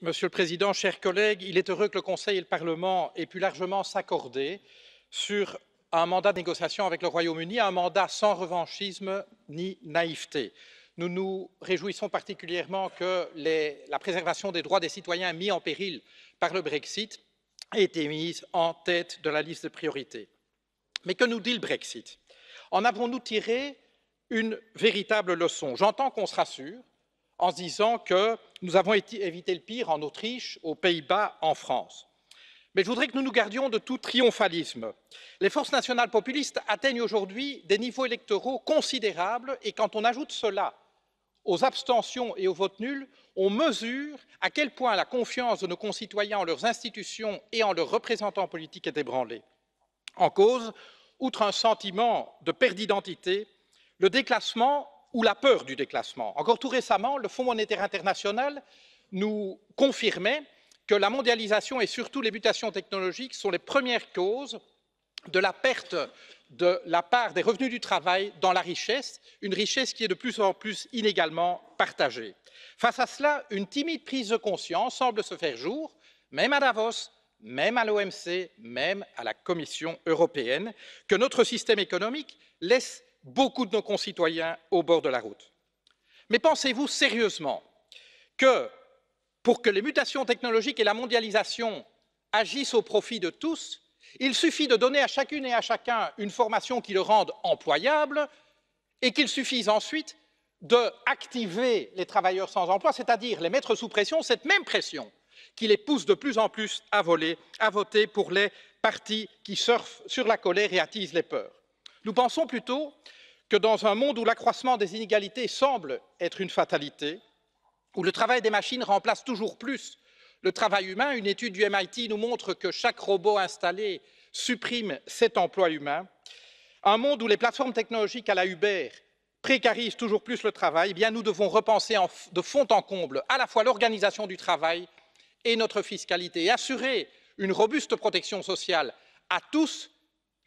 monsieur le président chers collègues il est heureux que le conseil et le parlement aient pu largement s'accorder sur un mandat de négociation avec le royaume uni un mandat sans revanchisme ni naïveté. nous nous réjouissons particulièrement que la préservation des droits des citoyens mis en péril par le brexit ait été mise en tête de la liste de priorités. mais que nous dit le brexit? en avons nous tiré une véritable leçon? j'entends qu'on se rassure en se disant que nous avons évité le pire en Autriche, aux Pays-Bas, en France. Mais je voudrais que nous nous gardions de tout triomphalisme. Les forces nationales populistes atteignent aujourd'hui des niveaux électoraux considérables et quand on ajoute cela aux abstentions et aux votes nuls, on mesure à quel point la confiance de nos concitoyens en leurs institutions et en leurs représentants politiques est ébranlée. En cause, outre un sentiment de perte d'identité, le déclassement ou la peur du déclassement. Encore tout récemment, le Fonds monétaire international nous confirmait que la mondialisation et surtout les mutations technologiques sont les premières causes de la perte de la part des revenus du travail dans la richesse, une richesse qui est de plus en plus inégalement partagée. Face à cela, une timide prise de conscience semble se faire jour, même à Davos, même à l'OMC, même à la Commission européenne, que notre système économique laisse beaucoup de nos concitoyens au bord de la route. Mais pensez-vous sérieusement que pour que les mutations technologiques et la mondialisation agissent au profit de tous, il suffit de donner à chacune et à chacun une formation qui le rende employable et qu'il suffise ensuite d'activer les travailleurs sans emploi, c'est-à-dire les mettre sous pression, cette même pression qui les pousse de plus en plus à, voler, à voter pour les partis qui surfent sur la colère et attisent les peurs. Nous pensons plutôt que dans un monde où l'accroissement des inégalités semble être une fatalité, où le travail des machines remplace toujours plus le travail humain, une étude du MIT nous montre que chaque robot installé supprime cet emploi humain, un monde où les plateformes technologiques à la Uber précarisent toujours plus le travail, eh bien nous devons repenser de fond en comble à la fois l'organisation du travail et notre fiscalité et assurer une robuste protection sociale à tous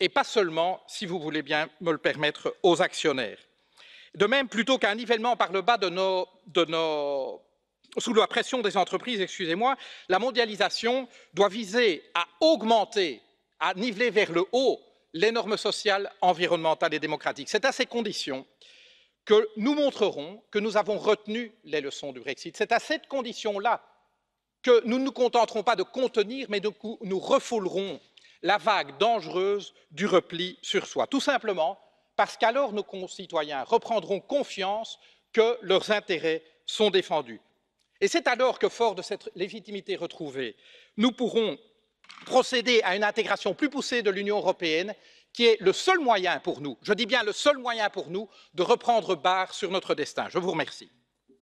et pas seulement, si vous voulez bien me le permettre, aux actionnaires. De même, plutôt qu'un nivellement par le bas de nos, sous la pression des entreprises, excusez-moi, la mondialisation doit viser à augmenter, à niveler vers le haut les normes sociales, environnementales et démocratiques. C'est à ces conditions que nous montrerons que nous avons retenu les leçons du Brexit. C'est à cette condition-là que nous ne nous contenterons pas de contenir, mais de nous refoulerons la vague dangereuse du repli sur soi, tout simplement parce qu'alors nos concitoyens reprendront confiance que leurs intérêts sont défendus. Et c'est alors que, fort de cette légitimité retrouvée, nous pourrons procéder à une intégration plus poussée de l'Union européenne, qui est le seul moyen pour nous, je dis bien le seul moyen pour nous, de reprendre barre sur notre destin. Je vous remercie.